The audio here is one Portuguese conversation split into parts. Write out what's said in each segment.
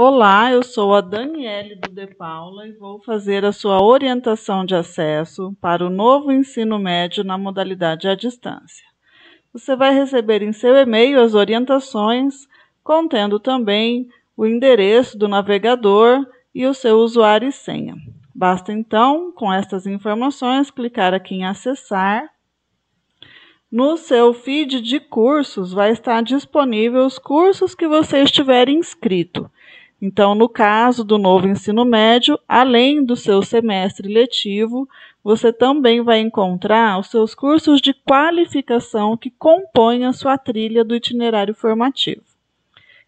Olá, eu sou a Daniele do De Paula e vou fazer a sua orientação de acesso para o novo ensino médio na modalidade à distância. Você vai receber em seu e-mail as orientações, contendo também o endereço do navegador e o seu usuário e senha. Basta então, com estas informações, clicar aqui em acessar. No seu feed de cursos vai estar disponível os cursos que você estiver inscrito. Então, no caso do novo ensino médio, além do seu semestre letivo, você também vai encontrar os seus cursos de qualificação que compõem a sua trilha do itinerário formativo.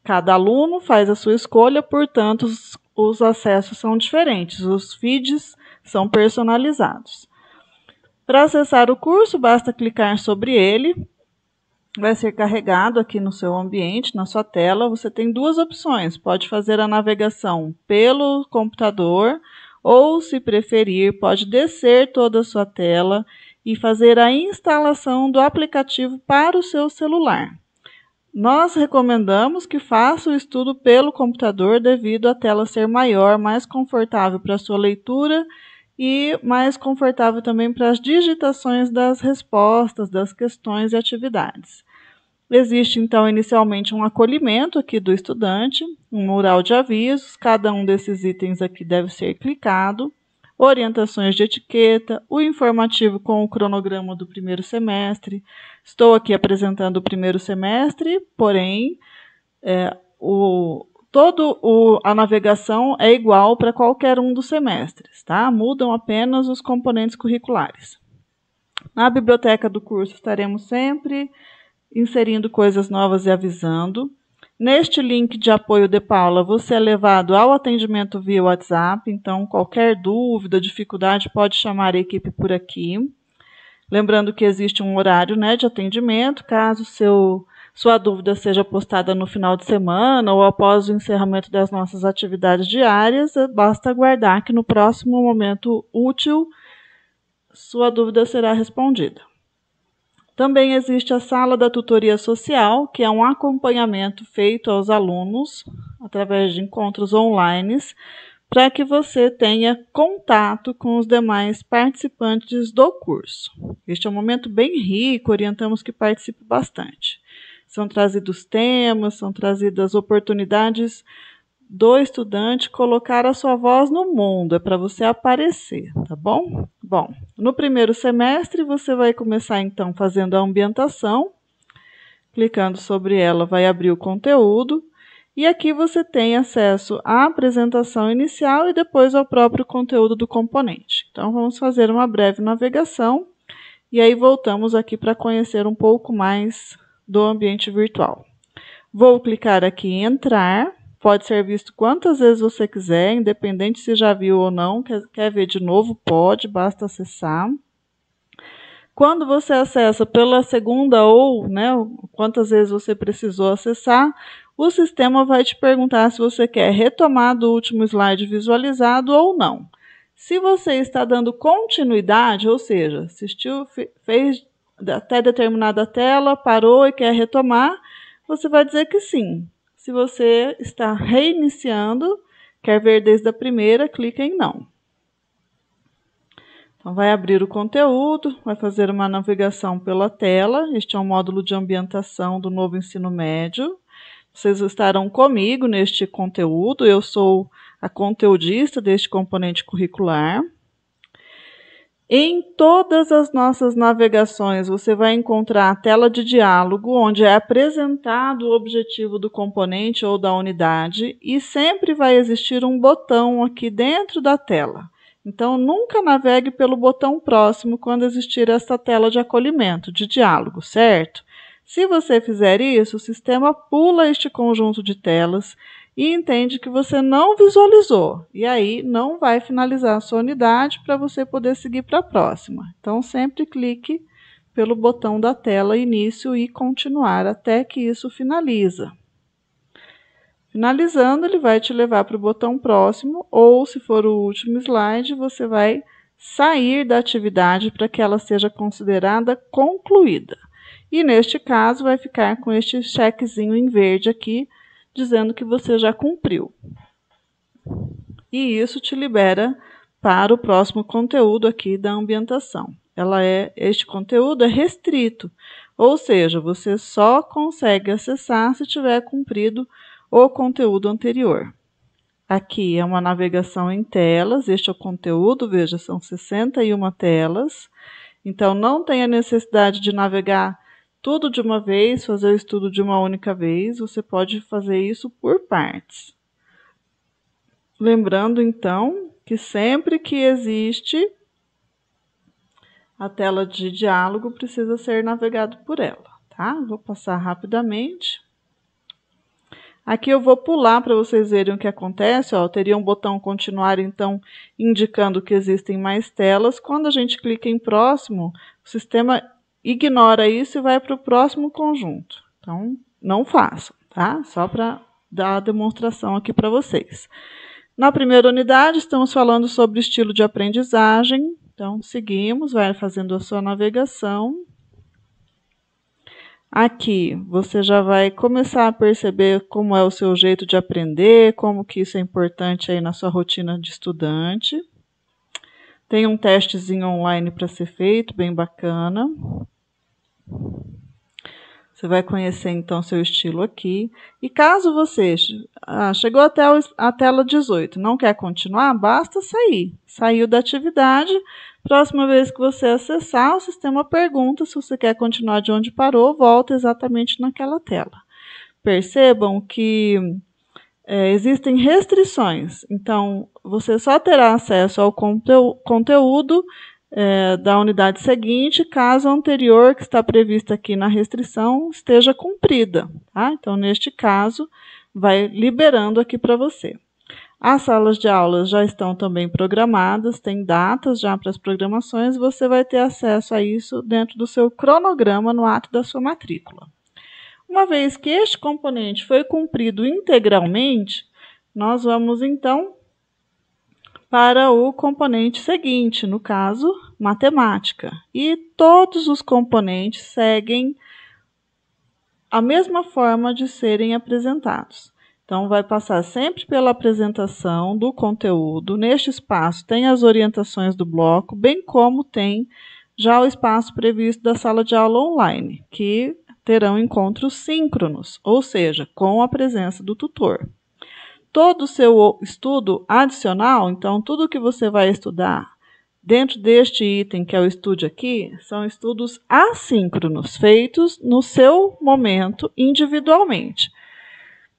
Cada aluno faz a sua escolha, portanto, os, os acessos são diferentes, os feeds são personalizados. Para acessar o curso, basta clicar sobre ele vai ser carregado aqui no seu ambiente, na sua tela. Você tem duas opções: pode fazer a navegação pelo computador, ou, se preferir, pode descer toda a sua tela e fazer a instalação do aplicativo para o seu celular. Nós recomendamos que faça o estudo pelo computador devido à tela ser maior, mais confortável para a sua leitura e mais confortável também para as digitações das respostas, das questões e atividades. Existe então inicialmente um acolhimento aqui do estudante, um mural de avisos, cada um desses itens aqui deve ser clicado, orientações de etiqueta, o informativo com o cronograma do primeiro semestre. Estou aqui apresentando o primeiro semestre, porém é, o, todo o, a navegação é igual para qualquer um dos semestres, tá? Mudam apenas os componentes curriculares. Na biblioteca do curso estaremos sempre inserindo coisas novas e avisando. Neste link de apoio de Paula, você é levado ao atendimento via WhatsApp, então qualquer dúvida, dificuldade, pode chamar a equipe por aqui. Lembrando que existe um horário né, de atendimento, caso seu, sua dúvida seja postada no final de semana ou após o encerramento das nossas atividades diárias, basta aguardar que no próximo momento útil sua dúvida será respondida. Também existe a sala da tutoria social, que é um acompanhamento feito aos alunos através de encontros online, para que você tenha contato com os demais participantes do curso. Este é um momento bem rico, orientamos que participe bastante. São trazidos temas, são trazidas oportunidades do estudante colocar a sua voz no mundo, é para você aparecer, tá bom? Bom, no primeiro semestre você vai começar então fazendo a ambientação, clicando sobre ela vai abrir o conteúdo e aqui você tem acesso à apresentação inicial e depois ao próprio conteúdo do componente. Então vamos fazer uma breve navegação e aí voltamos aqui para conhecer um pouco mais do ambiente virtual. Vou clicar aqui em entrar pode ser visto quantas vezes você quiser, independente se já viu ou não. Quer, quer ver de novo? Pode, basta acessar. Quando você acessa pela segunda ou né, quantas vezes você precisou acessar, o sistema vai te perguntar se você quer retomar do último slide visualizado ou não. Se você está dando continuidade, ou seja, assistiu, fez até determinada tela, parou e quer retomar, você vai dizer que sim. Se você está reiniciando, quer ver desde a primeira, clica em não. Então, vai abrir o conteúdo, vai fazer uma navegação pela tela. Este é um módulo de ambientação do novo ensino médio. Vocês estarão comigo neste conteúdo. Eu sou a conteudista deste componente curricular. Em todas as nossas navegações, você vai encontrar a tela de diálogo, onde é apresentado o objetivo do componente ou da unidade, e sempre vai existir um botão aqui dentro da tela. Então, nunca navegue pelo botão próximo quando existir esta tela de acolhimento, de diálogo, certo? Se você fizer isso, o sistema pula este conjunto de telas e entende que você não visualizou. E aí não vai finalizar a sua unidade para você poder seguir para a próxima. Então sempre clique pelo botão da tela início e continuar até que isso finaliza. Finalizando, ele vai te levar para o botão próximo ou se for o último slide, você vai sair da atividade para que ela seja considerada concluída. E neste caso vai ficar com este chequezinho em verde aqui dizendo que você já cumpriu. E isso te libera para o próximo conteúdo aqui da ambientação. Ela é este conteúdo é restrito, ou seja, você só consegue acessar se tiver cumprido o conteúdo anterior. Aqui é uma navegação em telas, este é o conteúdo, veja, são 61 telas. Então não tem a necessidade de navegar tudo de uma vez, fazer o estudo de uma única vez, você pode fazer isso por partes. Lembrando então que sempre que existe a tela de diálogo precisa ser navegado por ela, tá? Vou passar rapidamente. Aqui eu vou pular para vocês verem o que acontece. Ó, teria um botão continuar, então, indicando que existem mais telas. Quando a gente clica em próximo, o sistema ignora isso e vai para o próximo conjunto. Então, não façam, tá? Só para dar a demonstração aqui para vocês. Na primeira unidade, estamos falando sobre estilo de aprendizagem. Então, seguimos, vai fazendo a sua navegação. Aqui, você já vai começar a perceber como é o seu jeito de aprender, como que isso é importante aí na sua rotina de estudante. Tem um testezinho online para ser feito, bem bacana. Você vai conhecer então seu estilo aqui. E caso você ah, chegou até a tela 18, não quer continuar, basta sair. Saiu da atividade. Próxima vez que você acessar, o sistema pergunta se você quer continuar de onde parou, volta exatamente naquela tela. Percebam que é, existem restrições, então você só terá acesso ao conteú conteúdo é, da unidade seguinte, caso a anterior que está prevista aqui na restrição esteja cumprida. Tá? Então, neste caso, vai liberando aqui para você. As salas de aulas já estão também programadas, tem datas já para as programações, você vai ter acesso a isso dentro do seu cronograma no ato da sua matrícula. Uma vez que este componente foi cumprido integralmente, nós vamos então para o componente seguinte, no caso, matemática. E todos os componentes seguem a mesma forma de serem apresentados. Então, vai passar sempre pela apresentação do conteúdo. Neste espaço tem as orientações do bloco, bem como tem já o espaço previsto da sala de aula online, que terão encontros síncronos, ou seja, com a presença do tutor. Todo o seu estudo adicional, então, tudo que você vai estudar dentro deste item que é o estude aqui, são estudos assíncronos, feitos no seu momento individualmente.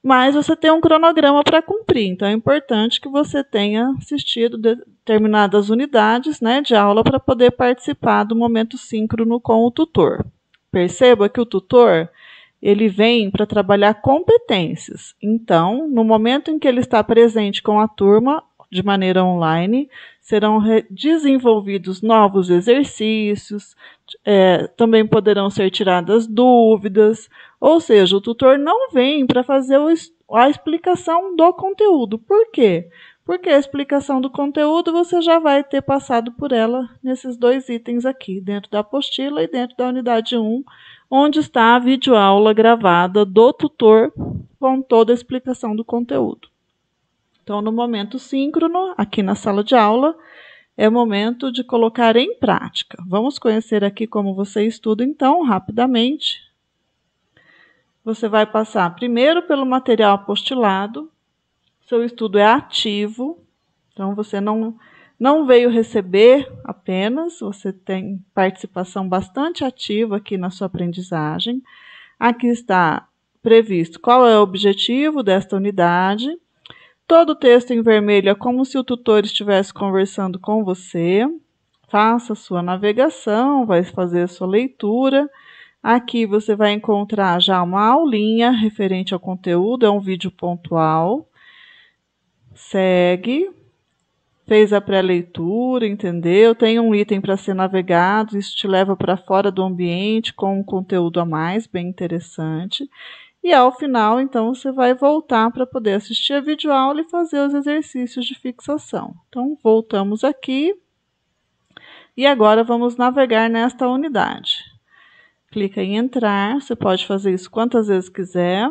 Mas você tem um cronograma para cumprir, então é importante que você tenha assistido determinadas unidades né, de aula para poder participar do momento síncrono com o tutor. Perceba que o tutor ele vem para trabalhar competências. Então, no momento em que ele está presente com a turma de maneira online, serão desenvolvidos novos exercícios, é, também poderão ser tiradas dúvidas. Ou seja, o tutor não vem para fazer o, a explicação do conteúdo. Por quê? porque a explicação do conteúdo você já vai ter passado por ela nesses dois itens aqui, dentro da apostila e dentro da unidade 1, onde está a videoaula gravada do tutor com toda a explicação do conteúdo. Então, no momento síncrono, aqui na sala de aula, é momento de colocar em prática. Vamos conhecer aqui como você estuda, então, rapidamente. Você vai passar primeiro pelo material apostilado, seu estudo é ativo, então você não, não veio receber apenas, você tem participação bastante ativa aqui na sua aprendizagem. Aqui está previsto qual é o objetivo desta unidade. Todo o texto em vermelho é como se o tutor estivesse conversando com você. Faça a sua navegação, vai fazer a sua leitura. Aqui você vai encontrar já uma aulinha referente ao conteúdo, é um vídeo pontual segue, fez a pré-leitura, entendeu? Tem um item para ser navegado, isso te leva para fora do ambiente com um conteúdo a mais, bem interessante. E ao final, então, você vai voltar para poder assistir a videoaula e fazer os exercícios de fixação. Então, voltamos aqui. E agora vamos navegar nesta unidade. Clica em entrar, você pode fazer isso quantas vezes quiser.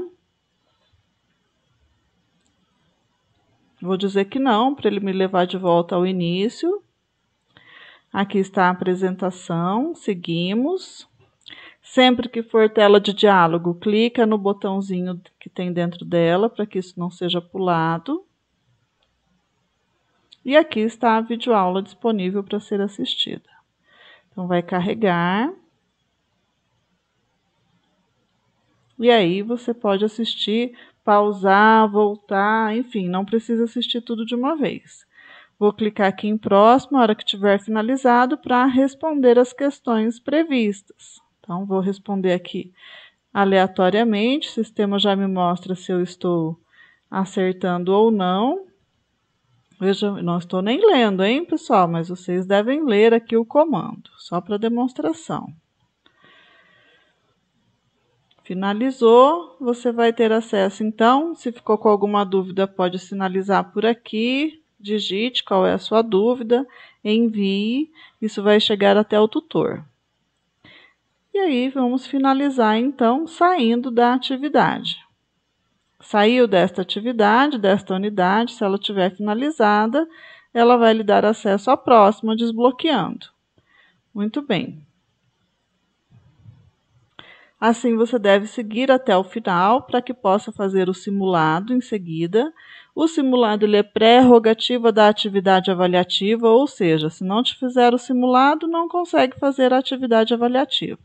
Vou dizer que não, para ele me levar de volta ao início. Aqui está a apresentação, seguimos. Sempre que for tela de diálogo, clica no botãozinho que tem dentro dela para que isso não seja pulado. E aqui está a videoaula disponível para ser assistida. Então, vai carregar. E aí, você pode assistir pausar, voltar, enfim, não precisa assistir tudo de uma vez. Vou clicar aqui em próximo, a hora que tiver finalizado, para responder as questões previstas. Então, vou responder aqui aleatoriamente, o sistema já me mostra se eu estou acertando ou não. Veja, não estou nem lendo, hein, pessoal? Mas vocês devem ler aqui o comando, só para demonstração. Finalizou, você vai ter acesso então. Se ficou com alguma dúvida, pode sinalizar por aqui, digite qual é a sua dúvida, envie, isso vai chegar até o tutor. E aí vamos finalizar então saindo da atividade. Saiu desta atividade, desta unidade, se ela tiver finalizada, ela vai lhe dar acesso à próxima, desbloqueando. Muito bem. Assim, você deve seguir até o final para que possa fazer o simulado em seguida. O simulado ele é prerrogativa da atividade avaliativa, ou seja, se não te fizer o simulado, não consegue fazer a atividade avaliativa.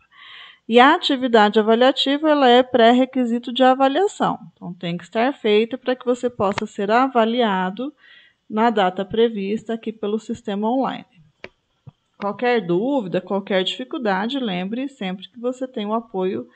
E a atividade avaliativa ela é pré-requisito de avaliação, então tem que estar feita para que você possa ser avaliado na data prevista aqui pelo sistema online. Qualquer dúvida, qualquer dificuldade, lembre sempre que você tem o apoio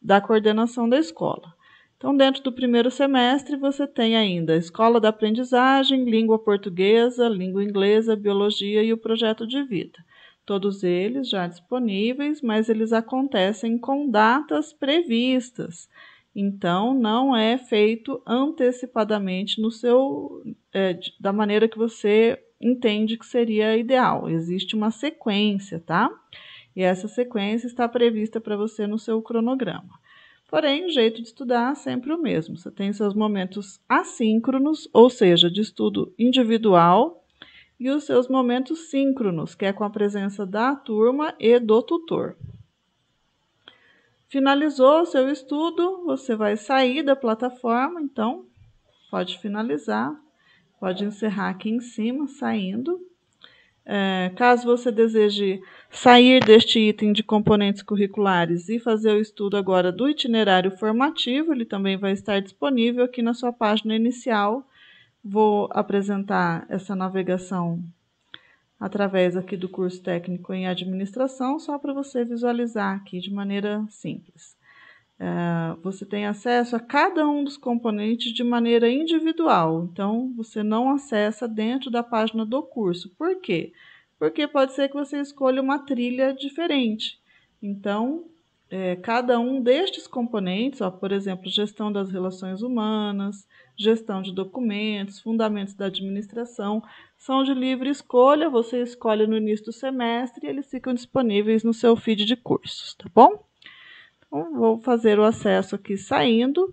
da coordenação da escola. Então, dentro do primeiro semestre, você tem ainda Escola da Aprendizagem, Língua Portuguesa, Língua Inglesa, Biologia e o Projeto de Vida. Todos eles já disponíveis, mas eles acontecem com datas previstas. Então, não é feito antecipadamente no seu é, da maneira que você entende que seria ideal. Existe uma sequência, tá? E essa sequência está prevista para você no seu cronograma. Porém, o jeito de estudar é sempre o mesmo. Você tem seus momentos assíncronos, ou seja, de estudo individual, e os seus momentos síncronos, que é com a presença da turma e do tutor. Finalizou seu estudo, você vai sair da plataforma, então pode finalizar, pode encerrar aqui em cima, saindo. É, caso você deseje sair deste item de componentes curriculares e fazer o estudo agora do itinerário formativo, ele também vai estar disponível aqui na sua página inicial. Vou apresentar essa navegação através aqui do curso técnico em administração, só para você visualizar aqui de maneira simples. Uh, você tem acesso a cada um dos componentes de maneira individual, então você não acessa dentro da página do curso. Por quê? Porque pode ser que você escolha uma trilha diferente. Então, é, cada um destes componentes, ó, por exemplo, gestão das relações humanas, gestão de documentos, fundamentos da administração, são de livre escolha, você escolhe no início do semestre e eles ficam disponíveis no seu feed de cursos, tá bom? Então, vou fazer o acesso aqui saindo.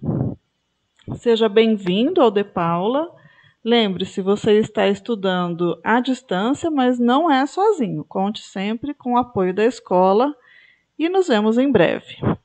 Seja bem-vindo ao De Paula. Lembre-se, você está estudando à distância, mas não é sozinho. Conte sempre com o apoio da escola e nos vemos em breve.